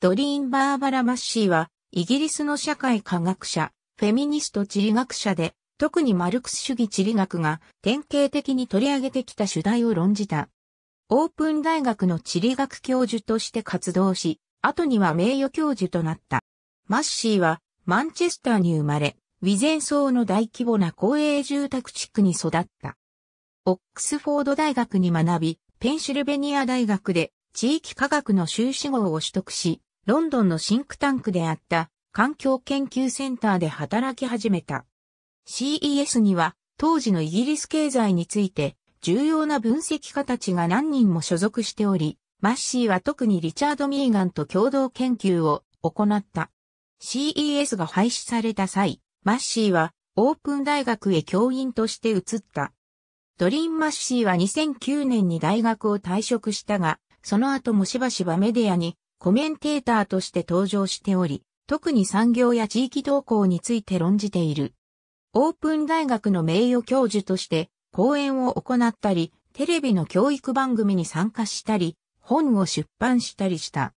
ドリーン・バーバラ・マッシーは、イギリスの社会科学者、フェミニスト地理学者で、特にマルクス主義地理学が典型的に取り上げてきた主題を論じた。オープン大学の地理学教授として活動し、後には名誉教授となった。マッシーは、マンチェスターに生まれ、ウィゼン層の大規模な公営住宅地区に育った。オックスフォード大学に学び、ペンシルベニア大学で地域科学の修士号を取得し、ロンドンのシンクタンクであった環境研究センターで働き始めた。CES には当時のイギリス経済について重要な分析家たちが何人も所属しており、マッシーは特にリチャード・ミーガンと共同研究を行った。CES が廃止された際、マッシーはオープン大学へ教員として移った。ドリーン・マッシーは2009年に大学を退職したが、その後もしばしばメディアにコメンテーターとして登場しており、特に産業や地域動向について論じている。オープン大学の名誉教授として講演を行ったり、テレビの教育番組に参加したり、本を出版したりした。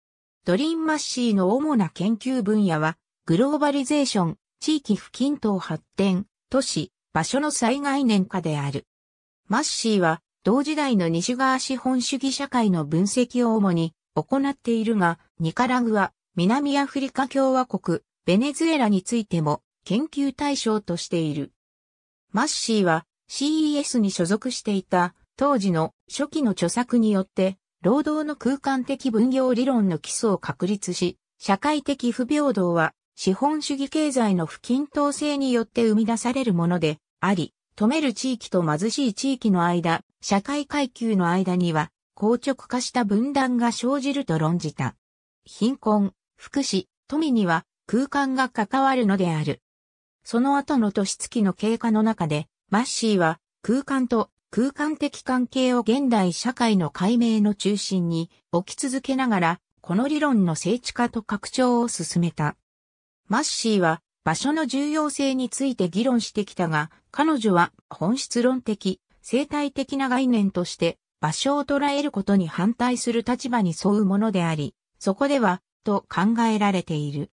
ドリーンマッシーの主な研究分野は、グローバリゼーション、地域不均等発展、都市、場所の災害年化である。マッシーは、同時代の西側資本主義社会の分析を主に、行っているが、ニカラグア、南アフリカ共和国、ベネズエラについても研究対象としている。マッシーは CES に所属していた当時の初期の著作によって、労働の空間的分業理論の基礎を確立し、社会的不平等は資本主義経済の不均等性によって生み出されるものであり、富める地域と貧しい地域の間、社会階級の間には硬直化した分断が生じると論じた。貧困、福祉、富には空間が関わるのである。その後の年月の経過の中で、マッシーは空間と空間的関係を現代社会の解明の中心に置き続けながら、この理論の聖地化と拡張を進めた。マッシーは場所の重要性について議論してきたが、彼女は本質論的、生態的な概念として場所を捉えることに反対する立場に沿うものであり、そこでは、と考えられている。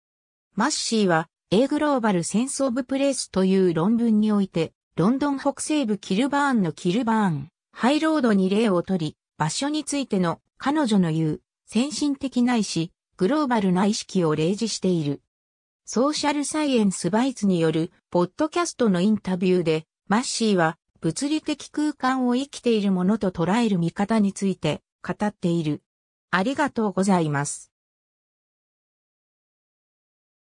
マッシーは、A グローバルセンスオブプレイスという論文において、ロンドン北西部キルバーンのキルバーン、ハイロードに例をとり、場所についての彼女の言う、先進的ないし、グローバルな意識を例示している。ソーシャルサイエンスバイツによる、ポッドキャストのインタビューで、マッシーは、物理的空間を生きているものと捉える見方について語っている。ありがとうございます。